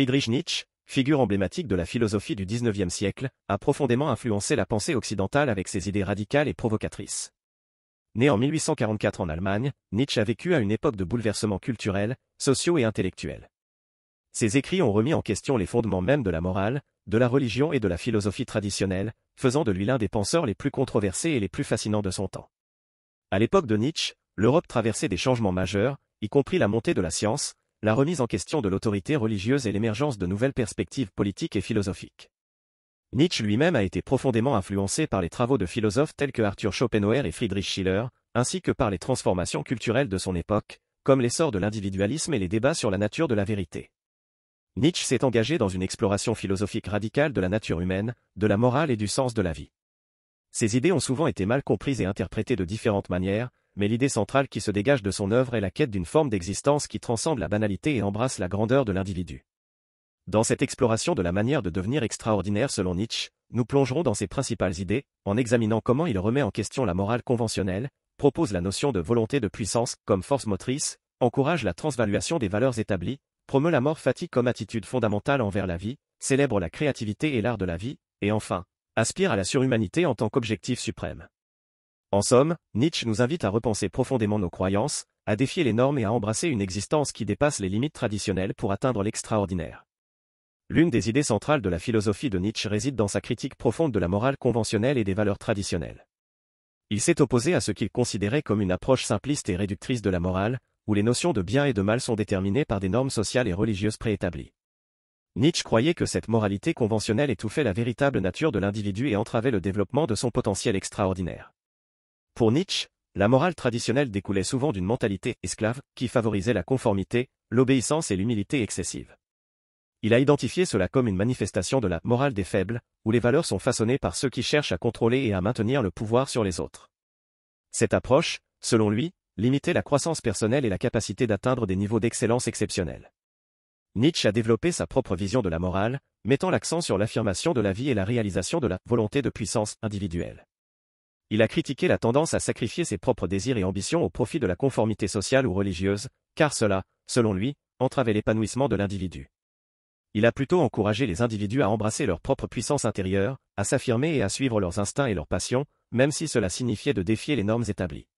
Friedrich Nietzsche, figure emblématique de la philosophie du XIXe siècle, a profondément influencé la pensée occidentale avec ses idées radicales et provocatrices. Né en 1844 en Allemagne, Nietzsche a vécu à une époque de bouleversements culturels, sociaux et intellectuels. Ses écrits ont remis en question les fondements même de la morale, de la religion et de la philosophie traditionnelle, faisant de lui l'un des penseurs les plus controversés et les plus fascinants de son temps. À l'époque de Nietzsche, l'Europe traversait des changements majeurs, y compris la montée de la science, la remise en question de l'autorité religieuse et l'émergence de nouvelles perspectives politiques et philosophiques. Nietzsche lui-même a été profondément influencé par les travaux de philosophes tels que Arthur Schopenhauer et Friedrich Schiller, ainsi que par les transformations culturelles de son époque, comme l'essor de l'individualisme et les débats sur la nature de la vérité. Nietzsche s'est engagé dans une exploration philosophique radicale de la nature humaine, de la morale et du sens de la vie. Ses idées ont souvent été mal comprises et interprétées de différentes manières, mais l'idée centrale qui se dégage de son œuvre est la quête d'une forme d'existence qui transcende la banalité et embrasse la grandeur de l'individu. Dans cette exploration de la manière de devenir extraordinaire selon Nietzsche, nous plongerons dans ses principales idées, en examinant comment il remet en question la morale conventionnelle, propose la notion de volonté de puissance comme force motrice, encourage la transvaluation des valeurs établies, promeut la mort fatigue comme attitude fondamentale envers la vie, célèbre la créativité et l'art de la vie, et enfin, aspire à la surhumanité en tant qu'objectif suprême. En somme, Nietzsche nous invite à repenser profondément nos croyances, à défier les normes et à embrasser une existence qui dépasse les limites traditionnelles pour atteindre l'extraordinaire. L'une des idées centrales de la philosophie de Nietzsche réside dans sa critique profonde de la morale conventionnelle et des valeurs traditionnelles. Il s'est opposé à ce qu'il considérait comme une approche simpliste et réductrice de la morale, où les notions de bien et de mal sont déterminées par des normes sociales et religieuses préétablies. Nietzsche croyait que cette moralité conventionnelle étouffait la véritable nature de l'individu et entravait le développement de son potentiel extraordinaire. Pour Nietzsche, la morale traditionnelle découlait souvent d'une mentalité esclave qui favorisait la conformité, l'obéissance et l'humilité excessive. Il a identifié cela comme une manifestation de la morale des faibles, où les valeurs sont façonnées par ceux qui cherchent à contrôler et à maintenir le pouvoir sur les autres. Cette approche, selon lui, limitait la croissance personnelle et la capacité d'atteindre des niveaux d'excellence exceptionnels. Nietzsche a développé sa propre vision de la morale, mettant l'accent sur l'affirmation de la vie et la réalisation de la volonté de puissance individuelle. Il a critiqué la tendance à sacrifier ses propres désirs et ambitions au profit de la conformité sociale ou religieuse, car cela, selon lui, entravait l'épanouissement de l'individu. Il a plutôt encouragé les individus à embrasser leur propre puissance intérieure, à s'affirmer et à suivre leurs instincts et leurs passions, même si cela signifiait de défier les normes établies.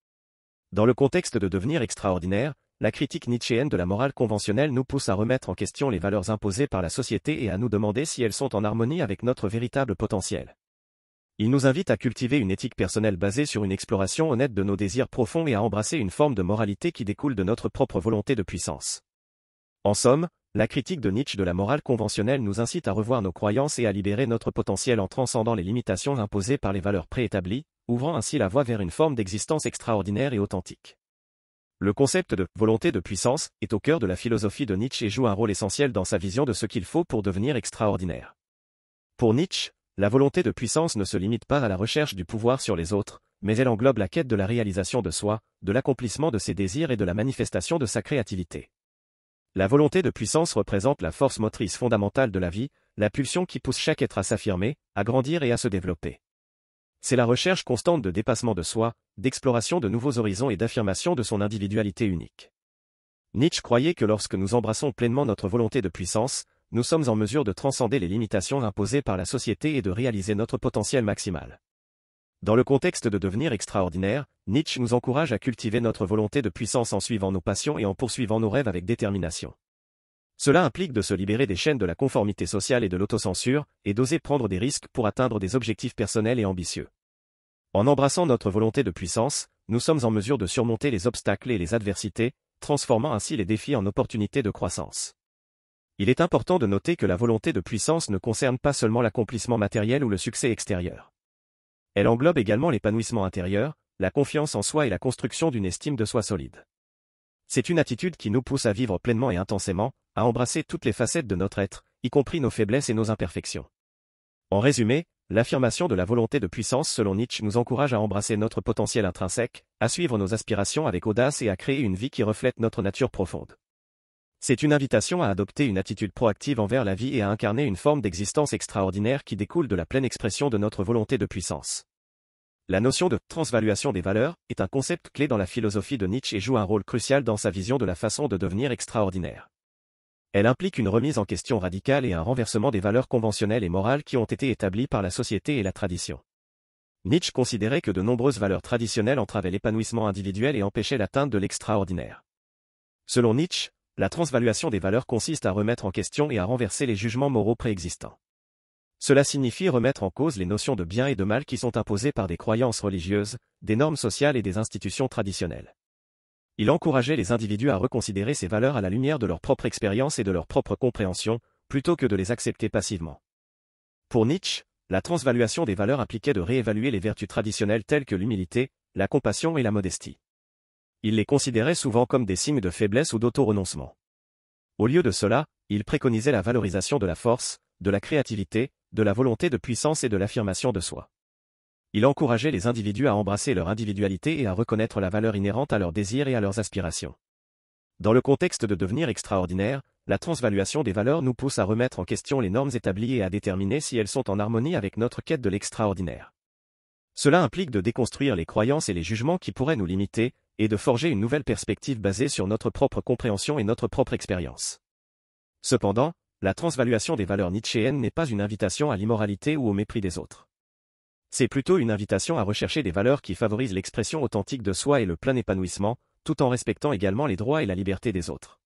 Dans le contexte de devenir extraordinaire, la critique nietzschéenne de la morale conventionnelle nous pousse à remettre en question les valeurs imposées par la société et à nous demander si elles sont en harmonie avec notre véritable potentiel. Il nous invite à cultiver une éthique personnelle basée sur une exploration honnête de nos désirs profonds et à embrasser une forme de moralité qui découle de notre propre volonté de puissance. En somme, la critique de Nietzsche de la morale conventionnelle nous incite à revoir nos croyances et à libérer notre potentiel en transcendant les limitations imposées par les valeurs préétablies, ouvrant ainsi la voie vers une forme d'existence extraordinaire et authentique. Le concept de volonté de puissance est au cœur de la philosophie de Nietzsche et joue un rôle essentiel dans sa vision de ce qu'il faut pour devenir extraordinaire. Pour Nietzsche, la volonté de puissance ne se limite pas à la recherche du pouvoir sur les autres, mais elle englobe la quête de la réalisation de soi, de l'accomplissement de ses désirs et de la manifestation de sa créativité. La volonté de puissance représente la force motrice fondamentale de la vie, la pulsion qui pousse chaque être à s'affirmer, à grandir et à se développer. C'est la recherche constante de dépassement de soi, d'exploration de nouveaux horizons et d'affirmation de son individualité unique. Nietzsche croyait que lorsque nous embrassons pleinement notre volonté de puissance, nous sommes en mesure de transcender les limitations imposées par la société et de réaliser notre potentiel maximal. Dans le contexte de devenir extraordinaire, Nietzsche nous encourage à cultiver notre volonté de puissance en suivant nos passions et en poursuivant nos rêves avec détermination. Cela implique de se libérer des chaînes de la conformité sociale et de l'autocensure, et d'oser prendre des risques pour atteindre des objectifs personnels et ambitieux. En embrassant notre volonté de puissance, nous sommes en mesure de surmonter les obstacles et les adversités, transformant ainsi les défis en opportunités de croissance. Il est important de noter que la volonté de puissance ne concerne pas seulement l'accomplissement matériel ou le succès extérieur. Elle englobe également l'épanouissement intérieur, la confiance en soi et la construction d'une estime de soi solide. C'est une attitude qui nous pousse à vivre pleinement et intensément, à embrasser toutes les facettes de notre être, y compris nos faiblesses et nos imperfections. En résumé, l'affirmation de la volonté de puissance selon Nietzsche nous encourage à embrasser notre potentiel intrinsèque, à suivre nos aspirations avec audace et à créer une vie qui reflète notre nature profonde. C'est une invitation à adopter une attitude proactive envers la vie et à incarner une forme d'existence extraordinaire qui découle de la pleine expression de notre volonté de puissance. La notion de transvaluation des valeurs est un concept clé dans la philosophie de Nietzsche et joue un rôle crucial dans sa vision de la façon de devenir extraordinaire. Elle implique une remise en question radicale et un renversement des valeurs conventionnelles et morales qui ont été établies par la société et la tradition. Nietzsche considérait que de nombreuses valeurs traditionnelles entravaient l'épanouissement individuel et empêchaient l'atteinte de l'extraordinaire. Selon Nietzsche, la transvaluation des valeurs consiste à remettre en question et à renverser les jugements moraux préexistants. Cela signifie remettre en cause les notions de bien et de mal qui sont imposées par des croyances religieuses, des normes sociales et des institutions traditionnelles. Il encourageait les individus à reconsidérer ces valeurs à la lumière de leur propre expérience et de leur propre compréhension, plutôt que de les accepter passivement. Pour Nietzsche, la transvaluation des valeurs impliquait de réévaluer les vertus traditionnelles telles que l'humilité, la compassion et la modestie il les considérait souvent comme des signes de faiblesse ou d'auto-renoncement. Au lieu de cela, il préconisait la valorisation de la force, de la créativité, de la volonté de puissance et de l'affirmation de soi. Il encourageait les individus à embrasser leur individualité et à reconnaître la valeur inhérente à leurs désirs et à leurs aspirations. Dans le contexte de devenir extraordinaire, la transvaluation des valeurs nous pousse à remettre en question les normes établies et à déterminer si elles sont en harmonie avec notre quête de l'extraordinaire. Cela implique de déconstruire les croyances et les jugements qui pourraient nous limiter, et de forger une nouvelle perspective basée sur notre propre compréhension et notre propre expérience. Cependant, la transvaluation des valeurs nietzschéennes n'est pas une invitation à l'immoralité ou au mépris des autres. C'est plutôt une invitation à rechercher des valeurs qui favorisent l'expression authentique de soi et le plein épanouissement, tout en respectant également les droits et la liberté des autres.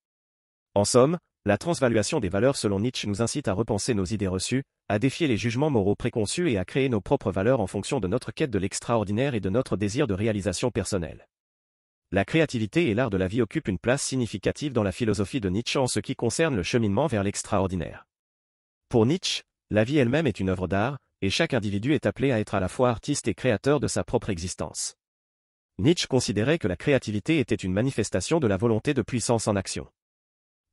En somme, la transvaluation des valeurs selon Nietzsche nous incite à repenser nos idées reçues, à défier les jugements moraux préconçus et à créer nos propres valeurs en fonction de notre quête de l'extraordinaire et de notre désir de réalisation personnelle. La créativité et l'art de la vie occupent une place significative dans la philosophie de Nietzsche en ce qui concerne le cheminement vers l'extraordinaire. Pour Nietzsche, la vie elle-même est une œuvre d'art, et chaque individu est appelé à être à la fois artiste et créateur de sa propre existence. Nietzsche considérait que la créativité était une manifestation de la volonté de puissance en action.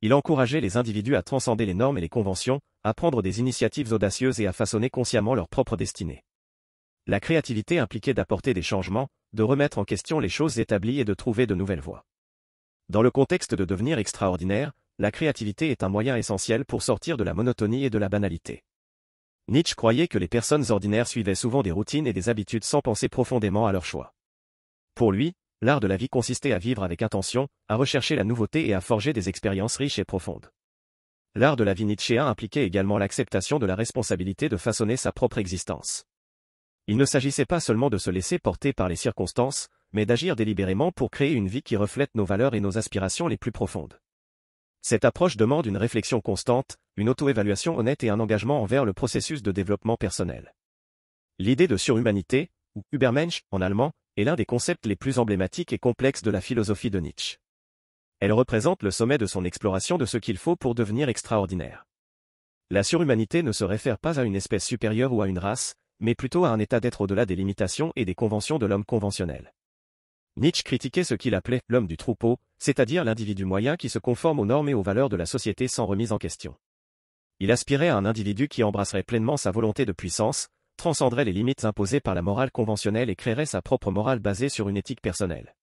Il encourageait les individus à transcender les normes et les conventions, à prendre des initiatives audacieuses et à façonner consciemment leur propre destinée. La créativité impliquait d'apporter des changements, de remettre en question les choses établies et de trouver de nouvelles voies. Dans le contexte de devenir extraordinaire, la créativité est un moyen essentiel pour sortir de la monotonie et de la banalité. Nietzsche croyait que les personnes ordinaires suivaient souvent des routines et des habitudes sans penser profondément à leur choix. Pour lui, l'art de la vie consistait à vivre avec intention, à rechercher la nouveauté et à forger des expériences riches et profondes. L'art de la vie nietzschéen impliquait également l'acceptation de la responsabilité de façonner sa propre existence. Il ne s'agissait pas seulement de se laisser porter par les circonstances, mais d'agir délibérément pour créer une vie qui reflète nos valeurs et nos aspirations les plus profondes. Cette approche demande une réflexion constante, une auto-évaluation honnête et un engagement envers le processus de développement personnel. L'idée de surhumanité, ou Übermensch en allemand, est l'un des concepts les plus emblématiques et complexes de la philosophie de Nietzsche. Elle représente le sommet de son exploration de ce qu'il faut pour devenir extraordinaire. La surhumanité ne se réfère pas à une espèce supérieure ou à une race, mais plutôt à un état d'être au-delà des limitations et des conventions de l'homme conventionnel. Nietzsche critiquait ce qu'il appelait l'homme du troupeau, c'est-à-dire l'individu moyen qui se conforme aux normes et aux valeurs de la société sans remise en question. Il aspirait à un individu qui embrasserait pleinement sa volonté de puissance, transcenderait les limites imposées par la morale conventionnelle et créerait sa propre morale basée sur une éthique personnelle.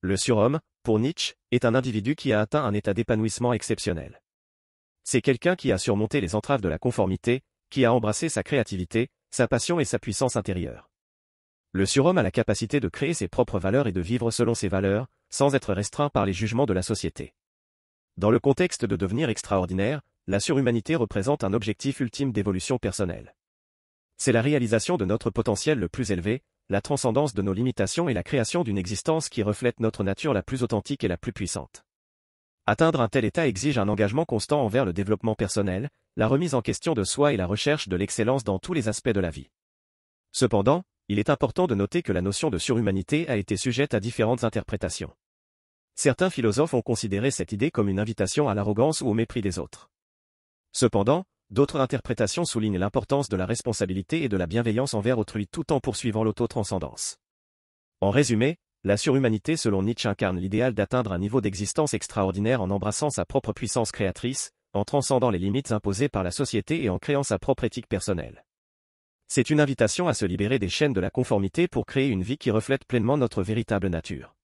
Le surhomme, pour Nietzsche, est un individu qui a atteint un état d'épanouissement exceptionnel. C'est quelqu'un qui a surmonté les entraves de la conformité, qui a embrassé sa créativité, sa passion et sa puissance intérieure. Le surhomme a la capacité de créer ses propres valeurs et de vivre selon ses valeurs, sans être restreint par les jugements de la société. Dans le contexte de devenir extraordinaire, la surhumanité représente un objectif ultime d'évolution personnelle. C'est la réalisation de notre potentiel le plus élevé, la transcendance de nos limitations et la création d'une existence qui reflète notre nature la plus authentique et la plus puissante. Atteindre un tel état exige un engagement constant envers le développement personnel, la remise en question de soi et la recherche de l'excellence dans tous les aspects de la vie. Cependant, il est important de noter que la notion de surhumanité a été sujette à différentes interprétations. Certains philosophes ont considéré cette idée comme une invitation à l'arrogance ou au mépris des autres. Cependant, d'autres interprétations soulignent l'importance de la responsabilité et de la bienveillance envers autrui tout en poursuivant l'autotranscendance. En résumé, la surhumanité selon Nietzsche incarne l'idéal d'atteindre un niveau d'existence extraordinaire en embrassant sa propre puissance créatrice, en transcendant les limites imposées par la société et en créant sa propre éthique personnelle. C'est une invitation à se libérer des chaînes de la conformité pour créer une vie qui reflète pleinement notre véritable nature.